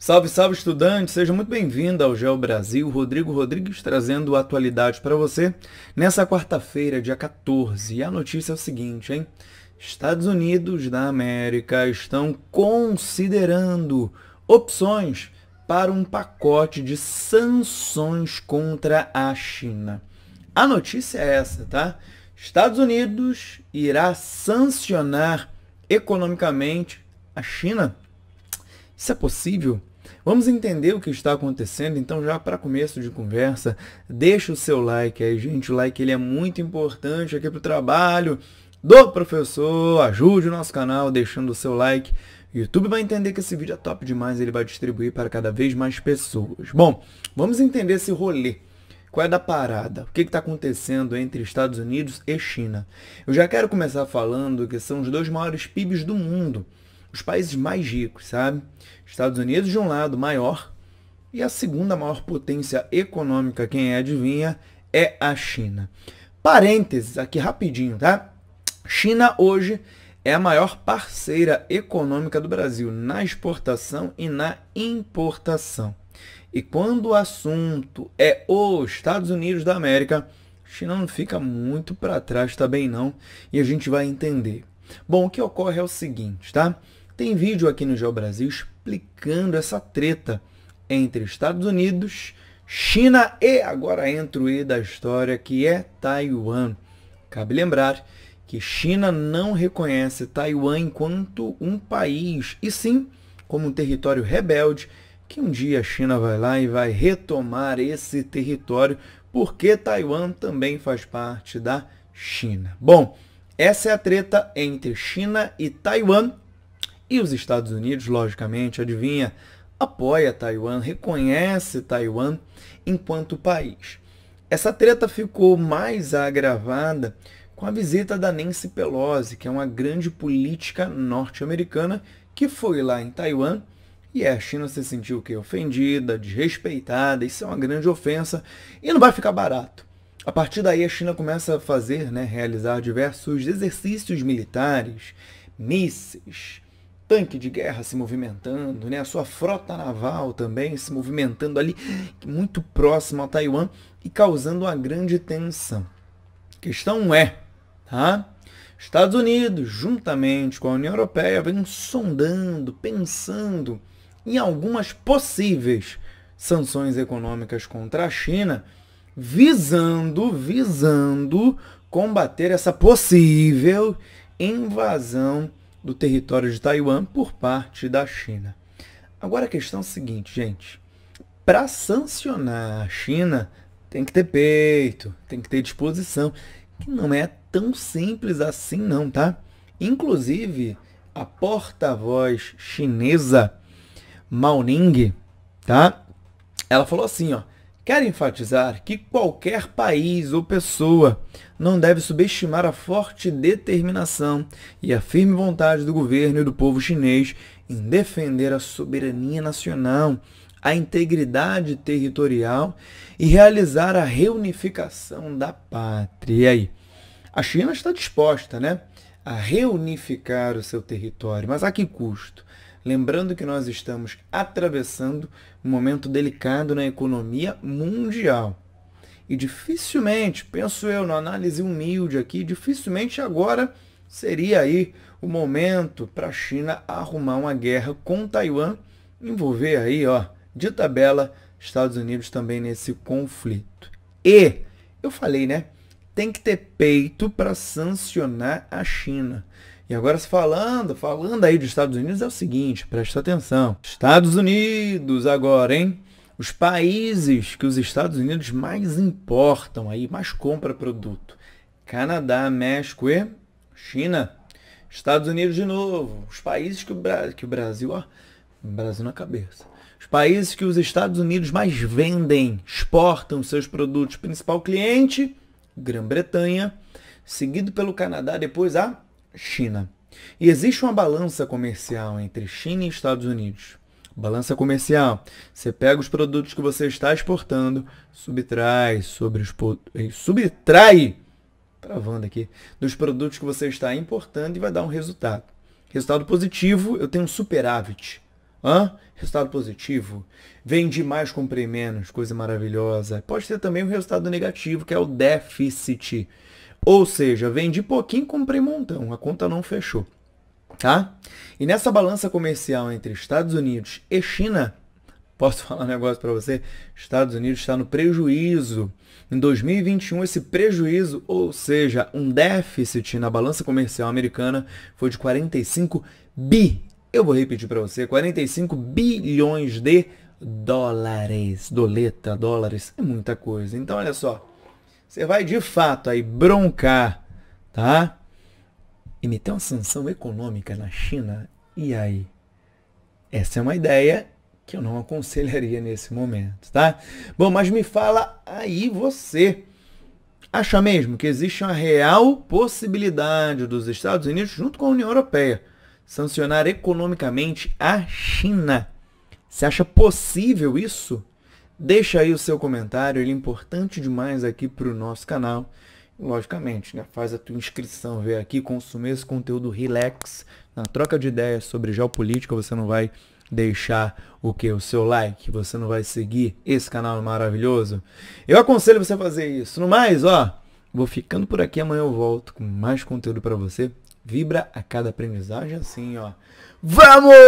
Salve, salve estudante, seja muito bem-vindo ao Geo Brasil. Rodrigo Rodrigues trazendo atualidades para você nessa quarta-feira, dia 14. E a notícia é o seguinte, hein? Estados Unidos da América estão considerando opções para um pacote de sanções contra a China. A notícia é essa, tá? Estados Unidos irá sancionar economicamente a China. Isso é possível? Vamos entender o que está acontecendo, então já para começo de conversa, deixa o seu like aí, gente. O like ele é muito importante aqui para o trabalho do professor. Ajude o nosso canal deixando o seu like. O YouTube vai entender que esse vídeo é top demais, ele vai distribuir para cada vez mais pessoas. Bom, vamos entender esse rolê. Qual é da parada? O que está acontecendo entre Estados Unidos e China? Eu já quero começar falando que são os dois maiores PIBs do mundo os países mais ricos, sabe? Estados Unidos de um lado maior e a segunda maior potência econômica, quem é adivinha, é a China. Parênteses aqui rapidinho, tá? China hoje é a maior parceira econômica do Brasil na exportação e na importação. E quando o assunto é os Estados Unidos da América, China não fica muito para trás também não, e a gente vai entender. Bom, o que ocorre é o seguinte, tá? Tem vídeo aqui no Geo Brasil explicando essa treta entre Estados Unidos, China e agora entra o E da história que é Taiwan. Cabe lembrar que China não reconhece Taiwan enquanto um país, e sim como um território rebelde, que um dia a China vai lá e vai retomar esse território, porque Taiwan também faz parte da China. Bom, essa é a treta entre China e Taiwan, e os Estados Unidos, logicamente, adivinha, apoia Taiwan, reconhece Taiwan enquanto país. Essa treta ficou mais agravada com a visita da Nancy Pelosi, que é uma grande política norte-americana que foi lá em Taiwan e a China se sentiu que ofendida, desrespeitada, isso é uma grande ofensa e não vai ficar barato. A partir daí a China começa a fazer, né, realizar diversos exercícios militares, mísseis, tanque de guerra se movimentando, né? a sua frota naval também se movimentando ali, muito próximo a Taiwan e causando uma grande tensão. A questão é, tá? Estados Unidos, juntamente com a União Europeia, vem sondando, pensando em algumas possíveis sanções econômicas contra a China, visando, visando combater essa possível invasão do território de Taiwan por parte da China. Agora a questão é a seguinte, gente. Para sancionar a China, tem que ter peito, tem que ter disposição, que não é tão simples assim não, tá? Inclusive, a porta-voz chinesa Mao Ning, tá? Ela falou assim, ó: Quero enfatizar que qualquer país ou pessoa não deve subestimar a forte determinação e a firme vontade do governo e do povo chinês em defender a soberania nacional, a integridade territorial e realizar a reunificação da pátria. E aí? A China está disposta né, a reunificar o seu território, mas a que custo? Lembrando que nós estamos atravessando um momento delicado na economia mundial. E dificilmente, penso eu, na análise humilde aqui, dificilmente agora seria aí o momento para a China arrumar uma guerra com Taiwan, envolver aí, ó, de tabela, Estados Unidos também nesse conflito. E eu falei, né? Tem que ter peito para sancionar a China. E agora falando, falando aí dos Estados Unidos é o seguinte, presta atenção. Estados Unidos agora, hein? Os países que os Estados Unidos mais importam aí, mais compra produto. Canadá, México e China. Estados Unidos de novo. Os países que o, Bra que o Brasil, ó, Brasil na cabeça. Os países que os Estados Unidos mais vendem, exportam seus produtos. Principal cliente, Grã-Bretanha, seguido pelo Canadá, depois a China. E existe uma balança comercial entre China e Estados Unidos. Balança comercial. Você pega os produtos que você está exportando, subtrai sobre os eh, subtrai travando aqui dos produtos que você está importando e vai dar um resultado. Resultado positivo, eu tenho um superávit. Hã? Resultado positivo. Vendi mais, comprei menos, coisa maravilhosa. Pode ter também um resultado negativo, que é o déficit. Ou seja, vendi pouquinho, comprei montão, a conta não fechou. Tá? E nessa balança comercial entre Estados Unidos e China, posso falar um negócio para você? Estados Unidos está no prejuízo. Em 2021, esse prejuízo, ou seja, um déficit na balança comercial americana, foi de 45 bi. Eu vou repetir para você, 45 bilhões de dólares. Doleta, dólares, é muita coisa. Então, olha só. Você vai de fato aí broncar, tá? meter uma sanção econômica na China? E aí? Essa é uma ideia que eu não aconselharia nesse momento, tá? Bom, mas me fala aí você. Acha mesmo que existe uma real possibilidade dos Estados Unidos, junto com a União Europeia, sancionar economicamente a China? Você acha possível isso? Deixa aí o seu comentário, ele é importante demais aqui para o nosso canal. Logicamente, né? faz a tua inscrição, vem aqui, consumir esse conteúdo relax. Na troca de ideias sobre geopolítica, você não vai deixar o que? O seu like, você não vai seguir esse canal maravilhoso. Eu aconselho você a fazer isso. No mais, ó, vou ficando por aqui, amanhã eu volto com mais conteúdo para você. Vibra a cada aprendizagem assim, ó. Vamos!